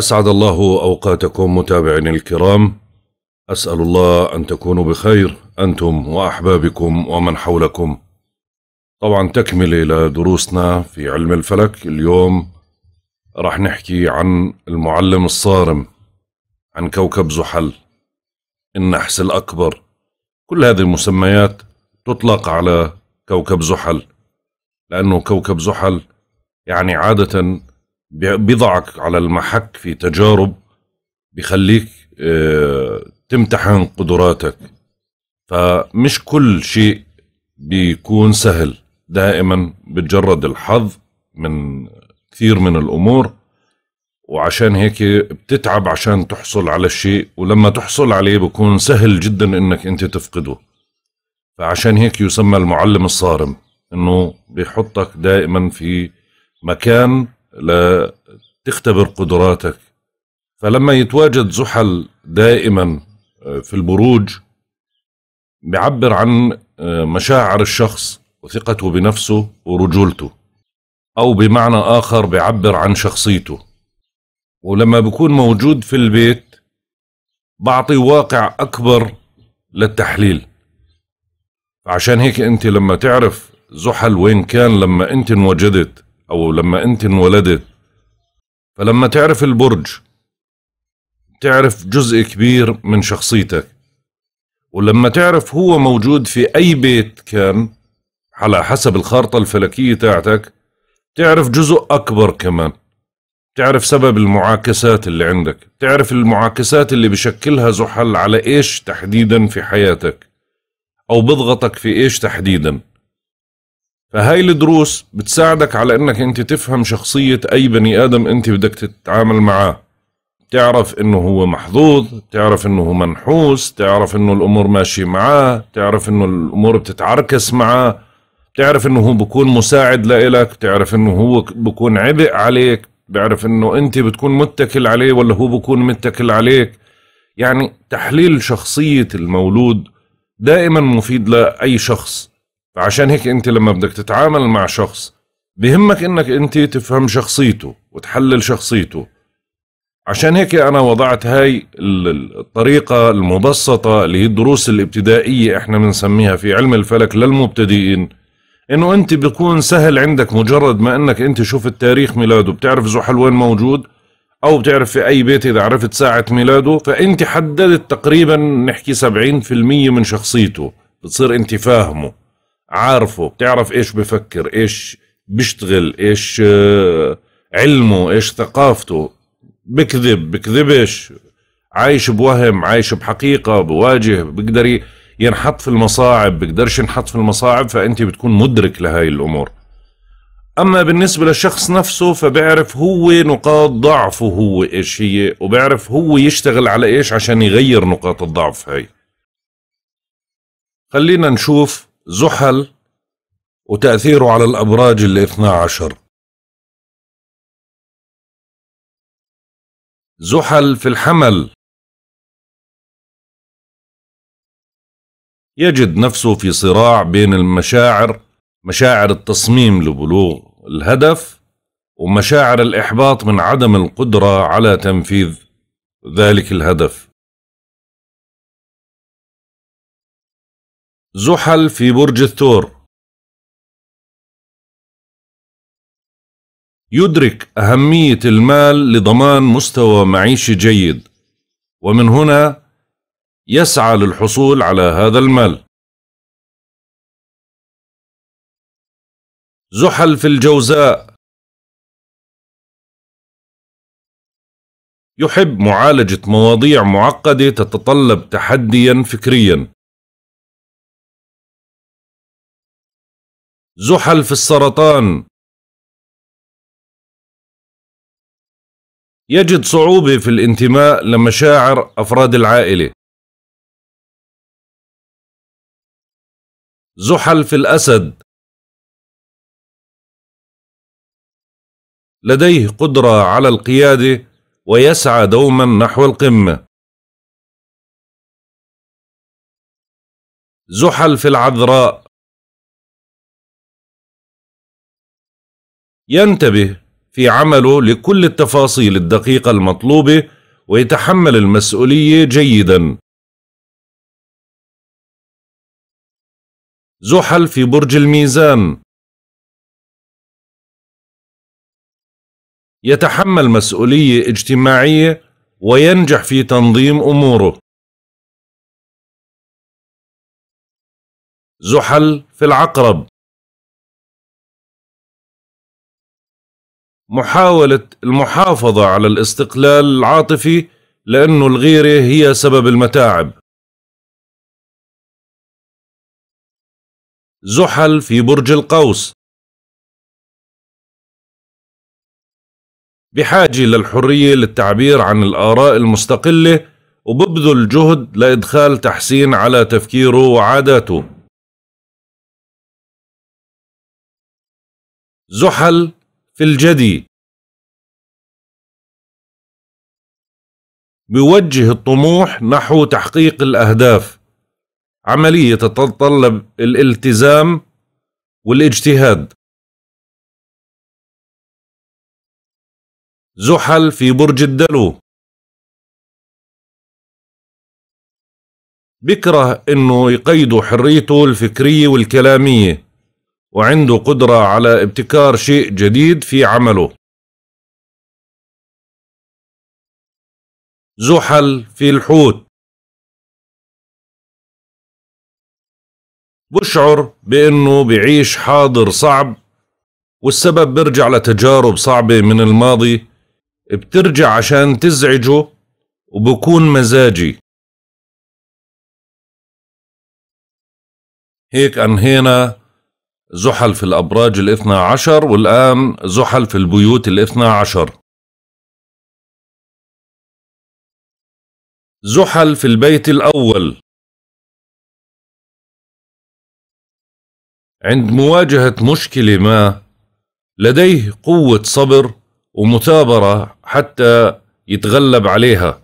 أسعد الله أوقاتكم متابعين الكرام أسأل الله أن تكونوا بخير أنتم وأحبابكم ومن حولكم طبعا تكمل إلى دروسنا في علم الفلك اليوم راح نحكي عن المعلم الصارم عن كوكب زحل النحس الأكبر كل هذه المسميات تطلق على كوكب زحل لأنه كوكب زحل يعني عادة بيضعك على المحك في تجارب بخليك آه، تمتحن قدراتك فمش كل شيء بيكون سهل دائما بتجرد الحظ من كثير من الامور وعشان هيك بتتعب عشان تحصل على الشيء ولما تحصل عليه بكون سهل جدا انك انت تفقده فعشان هيك يسمى المعلم الصارم انه بيحطك دائما في مكان لتختبر قدراتك فلما يتواجد زحل دائما آه، في البروج بيعبر عن آه، مشاعر الشخص وثقته بنفسه ورجولته أو بمعنى آخر بيعبر عن شخصيته ولما بكون موجود في البيت بعطي واقع أكبر للتحليل عشان هيك أنت لما تعرف زحل وين كان لما أنت انوجدت أو لما أنت انولدت فلما تعرف البرج تعرف جزء كبير من شخصيتك ولما تعرف هو موجود في أي بيت كان على حسب الخارطة الفلكية تاعتك تعرف جزء أكبر كمان تعرف سبب المعاكسات اللي عندك تعرف المعاكسات اللي بشكلها زحل على إيش تحديدا في حياتك أو بضغطك في إيش تحديدا فهاي الدروس بتساعدك على انك انت تفهم شخصية اي بني ادم انت بدك تتعامل معاه تعرف انه هو محظوظ تعرف انه هو منحوس تعرف انه الامور ماشية معاه تعرف انه الامور بتتعركس معاه تعرف انه هو بكون مساعد لإلك تعرف انه هو بكون عبء عليك بعرف انه انت بتكون متكل عليه ولا هو بكون متكل عليك يعني تحليل شخصية المولود دائما مفيد لأي شخص فعشان هيك انت لما بدك تتعامل مع شخص بهمك انك انت تفهم شخصيته وتحلل شخصيته عشان هيك انا وضعت هاي الطريقة المبسطة اللي هي الدروس الابتدائية احنا بنسميها في علم الفلك للمبتدئين انه انت بيكون سهل عندك مجرد ما انك انت شفت تاريخ ميلاده بتعرف زحل وين موجود او بتعرف في اي بيت اذا عرفت ساعة ميلاده فانت حددت تقريبا نحكي 70% من شخصيته بتصير انت فاهمه عارفه بتعرف ايش بفكر ايش بيشتغل ايش آه، علمه ايش ثقافته بكذب بكذبش عايش بوهم عايش بحقيقة بواجه بقدر ينحط في المصاعب بقدرش ينحط في المصاعب فأنت بتكون مدرك لهاي الأمور أما بالنسبة للشخص نفسه فبيعرف هو نقاط ضعفه هو إيش هي وبعرف هو يشتغل على إيش عشان يغير نقاط الضعف هاي خلينا نشوف زحل وتأثيره على الأبراج الاثنى عشر زحل في الحمل يجد نفسه في صراع بين المشاعر مشاعر التصميم لبلوغ الهدف ومشاعر الإحباط من عدم القدرة على تنفيذ ذلك الهدف زحل في برج الثور يدرك أهمية المال لضمان مستوى معيشي جيد ومن هنا يسعى للحصول على هذا المال زحل في الجوزاء يحب معالجة مواضيع معقدة تتطلب تحديا فكريا زحل في السرطان يجد صعوبة في الانتماء لمشاعر أفراد العائلة زحل في الأسد لديه قدرة على القيادة ويسعى دوما نحو القمة زحل في العذراء ينتبه في عمله لكل التفاصيل الدقيقة المطلوبة ويتحمل المسؤولية جيدا زحل في برج الميزان يتحمل مسؤولية اجتماعية وينجح في تنظيم أموره زحل في العقرب محاولة المحافظة على الاستقلال العاطفي لأنه الغيرة هي سبب المتاعب زحل في برج القوس بحاجة للحرية للتعبير عن الآراء المستقلة وببذل جهد لإدخال تحسين على تفكيره وعاداته زحل في الجدي بيوجه الطموح نحو تحقيق الأهداف عملية تتطلب الالتزام والاجتهاد زحل في برج الدلو بكره انه يقيدوا حريته الفكرية والكلامية وعنده قدرة على ابتكار شيء جديد في عمله زحل في الحوت بشعر بأنه بعيش حاضر صعب والسبب برجع لتجارب صعبة من الماضي بترجع عشان تزعجه وبكون مزاجي هيك أنهينا زحل في الأبراج الاثنى عشر والآن زحل في البيوت الاثنى عشر زحل في البيت الأول عند مواجهة مشكلة ما لديه قوة صبر ومثابرة حتى يتغلب عليها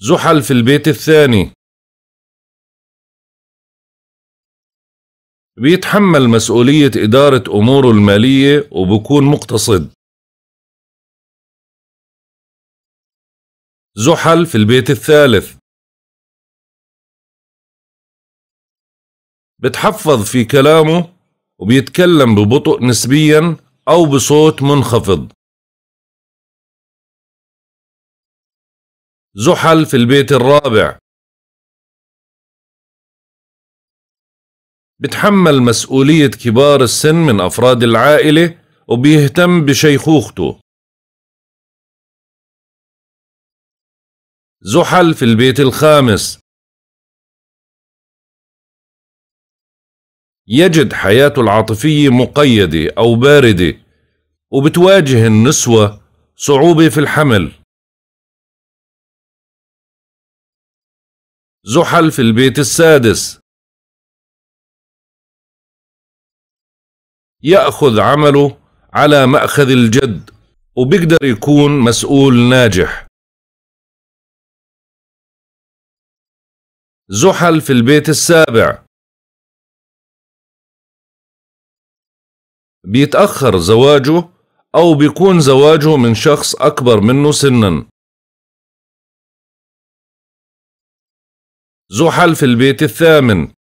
زحل في البيت الثاني بيتحمل مسؤولية إدارة أموره المالية وبكون مقتصد زحل في البيت الثالث بتحفظ في كلامه وبيتكلم ببطء نسبيا أو بصوت منخفض زحل في البيت الرابع بتحمل مسؤولية كبار السن من أفراد العائلة وبيهتم بشيخوخته زحل في البيت الخامس يجد حياته العاطفية مقيدة أو باردة وبتواجه النسوة صعوبة في الحمل زحل في البيت السادس يأخذ عمله على مأخذ الجد وبيقدر يكون مسؤول ناجح زحل في البيت السابع بيتأخر زواجه أو بيكون زواجه من شخص أكبر منه سنا زحل في البيت الثامن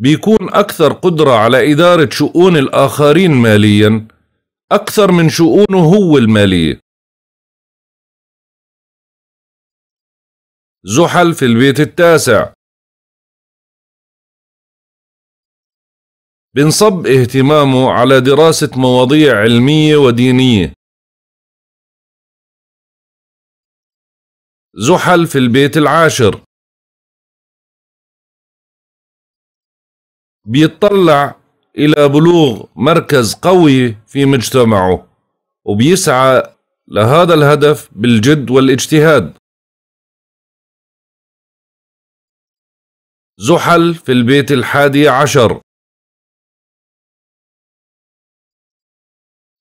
بيكون أكثر قدرة على إدارة شؤون الآخرين ماليا أكثر من شؤونه هو المالية زحل في البيت التاسع بنصب اهتمامه على دراسة مواضيع علمية ودينية زحل في البيت العاشر بيتطلع إلى بلوغ مركز قوي في مجتمعه وبيسعى لهذا الهدف بالجد والاجتهاد زحل في البيت الحادي عشر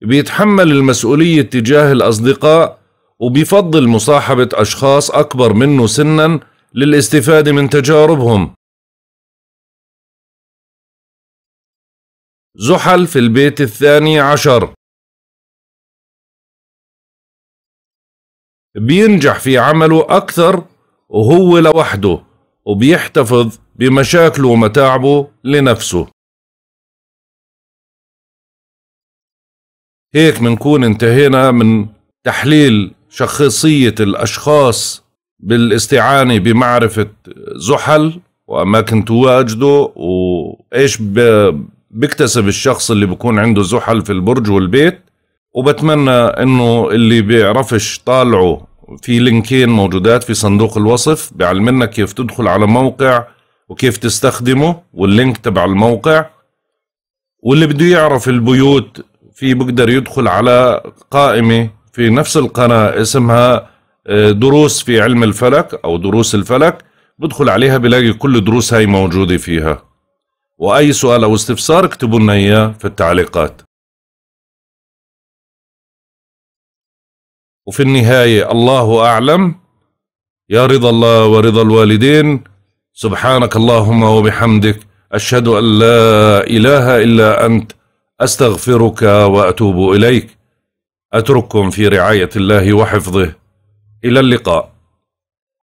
بيتحمل المسؤولية تجاه الأصدقاء وبيفضل مصاحبة أشخاص أكبر منه سنا للاستفادة من تجاربهم زحل في البيت الثاني عشر بينجح في عمله أكثر وهو لوحده وبيحتفظ بمشاكله ومتاعبه لنفسه هيك منكون انتهينا من تحليل شخصية الأشخاص بالاستعانة بمعرفة زحل وأماكن تواجده وإيش بيكتسب الشخص اللي بيكون عنده زحل في البرج والبيت وبتمنى انه اللي بيعرفش طالعه في لينكين موجودات في صندوق الوصف بيعلمنا كيف تدخل على موقع وكيف تستخدمه واللينك تبع الموقع واللي بده يعرف البيوت في بقدر يدخل على قائمة في نفس القناة اسمها آه، دروس في علم الفلك أو دروس الفلك بدخل عليها بلاقي كل الدروس هاي موجودة فيها وأي سؤال أو استفسار اكتبوا لنا إياه في التعليقات وفي النهاية الله أعلم يا رضا الله ورضا الوالدين سبحانك اللهم وبحمدك أشهد أن لا إله إلا أنت أستغفرك وأتوب إليك أترككم في رعاية الله وحفظه إلى اللقاء